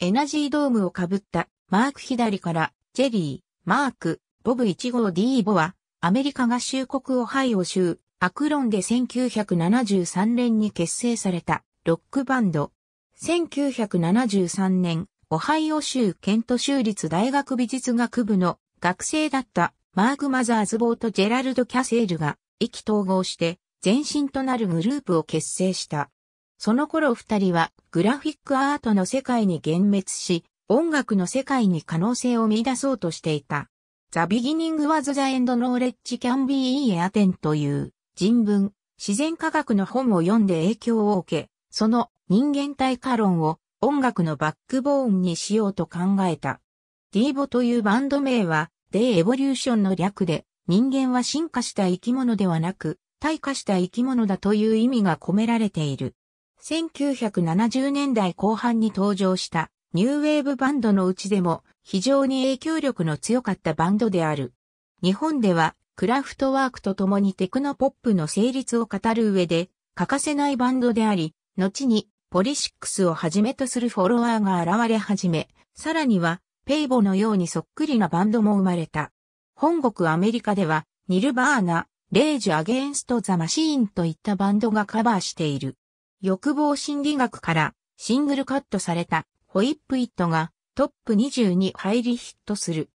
エナジードームをかぶったマーク左からジェリー、マーク、ボブ1号 D ボはアメリカ合衆国オハイオ州アクロンで1973年に結成されたロックバンド。1973年、オハイオ州ケント州立大学美術学部の学生だったマーク・マザーズ・ボーとジェラルド・キャセールが意気統合して前身となるグループを結成した。その頃二人はグラフィックアートの世界に幻滅し、音楽の世界に可能性を見出そうとしていた。The beginning was the end knowledge can be a t e n という人文、自然科学の本を読んで影響を受け、その人間体化論を音楽のバックボーンにしようと考えた。ディーボというバンド名は、デイエボリューションの略で、人間は進化した生き物ではなく、退化した生き物だという意味が込められている。1970年代後半に登場したニューウェーブバンドのうちでも非常に影響力の強かったバンドである。日本ではクラフトワークと共にテクノポップの成立を語る上で欠かせないバンドであり、後にポリシックスをはじめとするフォロワーが現れ始め、さらにはペイボのようにそっくりなバンドも生まれた。本国アメリカではニルバーナ、レイジ・アゲンスト・ザ・マシーンといったバンドがカバーしている。欲望心理学からシングルカットされたホイップイットがトップ20に入りヒットする。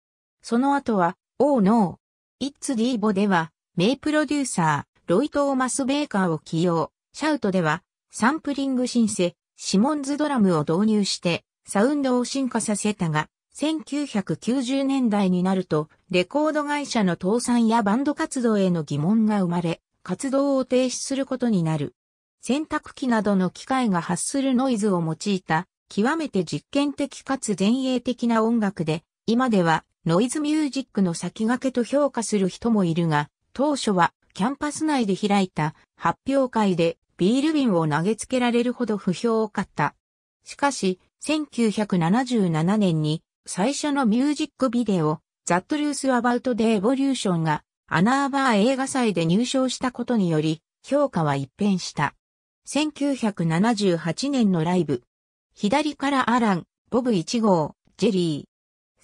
その後は、Oh No! It's d ィ v o では、名プロデューサー、ロイ・トーマス・ベーカーを起用。シャウトでは、サンプリングシンセ、シモンズドラムを導入して、サウンドを進化させたが、1990年代になると、レコード会社の倒産やバンド活動への疑問が生まれ、活動を停止することになる。洗濯機などの機械が発するノイズを用いた、極めて実験的かつ前衛的な音楽で、今ではノイズミュージックの先駆けと評価する人もいるが、当初はキャンパス内で開いた発表会でビール瓶を投げつけられるほど不評を買った。しかし、1977年に最初のミュージックビデオ、ザ・トゥルース・アバウト・デ・エボリューションがアナーバー映画祭で入賞したことにより評価は一変した。1978年のライブ。左からアラン、ボブ1号、ジェリ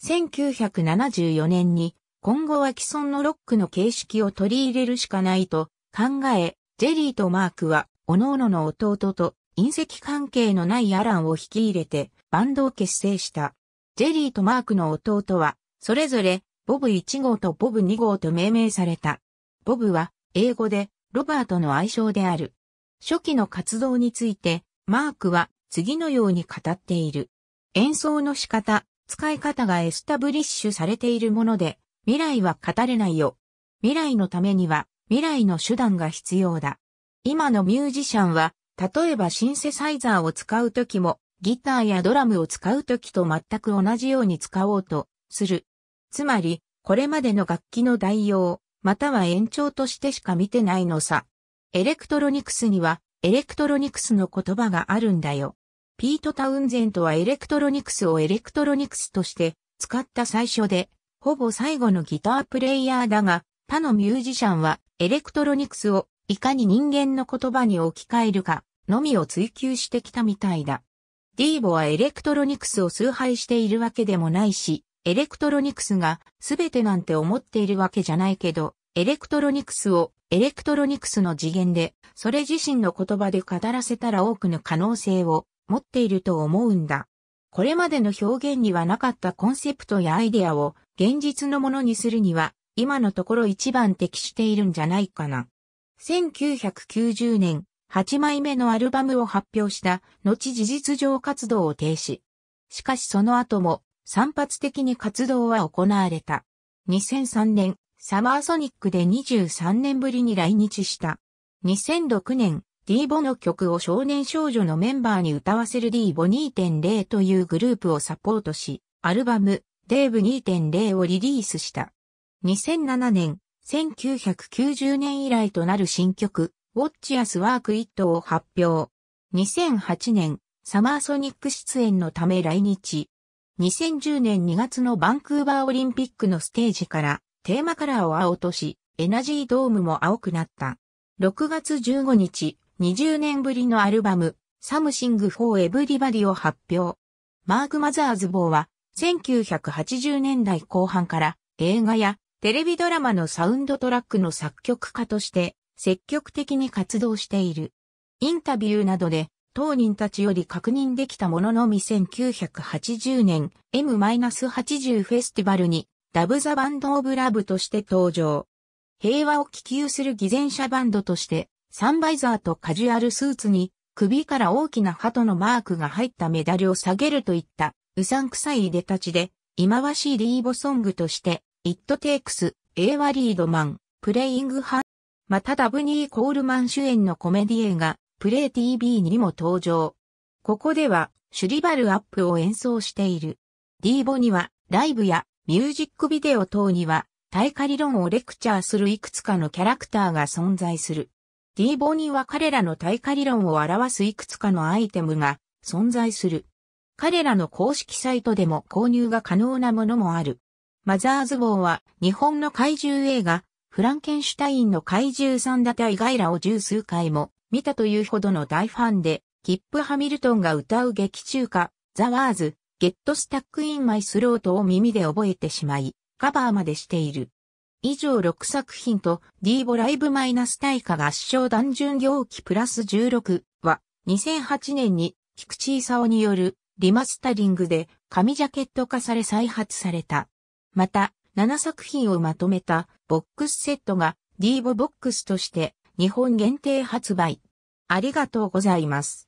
ー。1974年に、今後は既存のロックの形式を取り入れるしかないと考え、ジェリーとマークは、各々の弟と隕石関係のないアランを引き入れて、バンドを結成した。ジェリーとマークの弟は、それぞれ、ボブ1号とボブ2号と命名された。ボブは、英語で、ロバートの愛称である。初期の活動について、マークは次のように語っている。演奏の仕方、使い方がエスタブリッシュされているもので、未来は語れないよ。未来のためには、未来の手段が必要だ。今のミュージシャンは、例えばシンセサイザーを使うときも、ギターやドラムを使うときと全く同じように使おうとする。つまり、これまでの楽器の代用、または延長としてしか見てないのさ。エレクトロニクスには、エレクトロニクスの言葉があるんだよ。ピート・タウンゼントはエレクトロニクスをエレクトロニクスとして使った最初で、ほぼ最後のギタープレイヤーだが、他のミュージシャンはエレクトロニクスをいかに人間の言葉に置き換えるかのみを追求してきたみたいだ。ディーボはエレクトロニクスを崇拝しているわけでもないし、エレクトロニクスが全てなんて思っているわけじゃないけど、エレクトロニクスをエレクトロニクスの次元で、それ自身の言葉で語らせたら多くの可能性を持っていると思うんだ。これまでの表現にはなかったコンセプトやアイデアを現実のものにするには、今のところ一番適しているんじゃないかな。1990年、8枚目のアルバムを発表した、後事実上活動を停止。しかしその後も、散発的に活動は行われた。2003年、サマーソニックで23年ぶりに来日した。2006年、ディーボの曲を少年少女のメンバーに歌わせるディーボ2.0というグループをサポートし、アルバム、デーブ2.0をリリースした。2007年、1990年以来となる新曲、ウォッチアスワークイットを発表。2008年、サマーソニック出演のため来日。2010年2月のバンクーバーオリンピックのステージからテーマカラーを青とし、エナジードームも青くなった。6月15日、20年ぶりのアルバム、サムシング・フォー・エブリバディを発表。マーク・マザーズ・ボーは、1980年代後半から映画やテレビドラマのサウンドトラックの作曲家として積極的に活動している。インタビューなどで当人たちより確認できたもののみ1980年 M-80 フェスティバルにダブ・ザ・バンド・オブ・ラブとして登場。平和を希求する偽善者バンドとして、サンバイザーとカジュアルスーツに、首から大きな鳩のマークが入ったメダルを下げるといった、うさんくさい出立ちで、忌まわしいリーボソングとして、It Takes, A ワリードマン、プレイングハン。またダブニー・コールマン主演のコメディ映画、プレイ TV にも登場。ここでは、シュリバルアップを演奏している。ディーボには、ライブやミュージックビデオ等には、大火理論をレクチャーするいくつかのキャラクターが存在する。D ボには彼らの大火理論を表すいくつかのアイテムが存在する。彼らの公式サイトでも購入が可能なものもある。マザーズーは日本の怪獣映画、フランケンシュタインの怪獣三打隊ガイラを十数回も見たというほどの大ファンで、キップ・ハミルトンが歌う劇中歌、ザ・ワーズ、ゲットスタックインマイスロートを耳で覚えてしまい、カバーまでしている。以上6作品とディーボライブマイナス対価合唱団巡業期プラス16は2008年に菊池勲によるリマスタリングで紙ジャケット化され再発された。また7作品をまとめたボックスセットがディーボボックスとして日本限定発売。ありがとうございます。